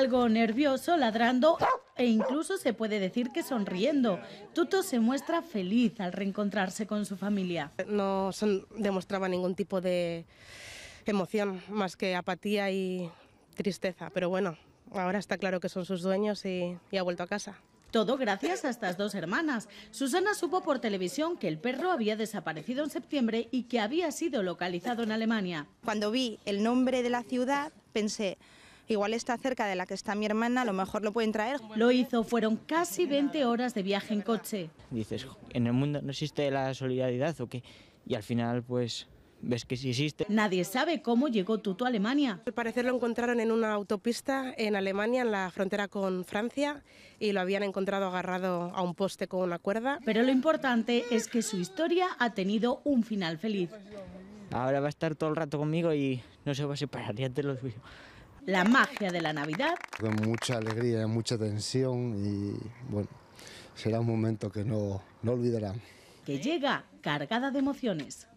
algo nervioso, ladrando e incluso se puede decir que sonriendo. Tuto se muestra feliz al reencontrarse con su familia. No demostraba ningún tipo de emoción más que apatía y tristeza, pero bueno, ahora está claro que son sus dueños y, y ha vuelto a casa. Todo gracias a estas dos hermanas. Susana supo por televisión que el perro había desaparecido en septiembre y que había sido localizado en Alemania. Cuando vi el nombre de la ciudad, pensé, igual está cerca de la que está mi hermana, a lo mejor lo pueden traer. Lo hizo, fueron casi 20 horas de viaje en coche. Dices, ¿en el mundo no existe la solidaridad o qué? Y al final, pues, ves que sí existe. Nadie sabe cómo llegó Tuto a Alemania. Al parecer lo encontraron en una autopista en Alemania, en la frontera con Francia, y lo habían encontrado agarrado a un poste con una cuerda. Pero lo importante es que su historia ha tenido un final feliz. Ahora va a estar todo el rato conmigo y no se va a separar, ya te lo digo la magia de la Navidad. Con mucha alegría, mucha tensión y bueno, será un momento que no, no olvidarán. Que llega cargada de emociones.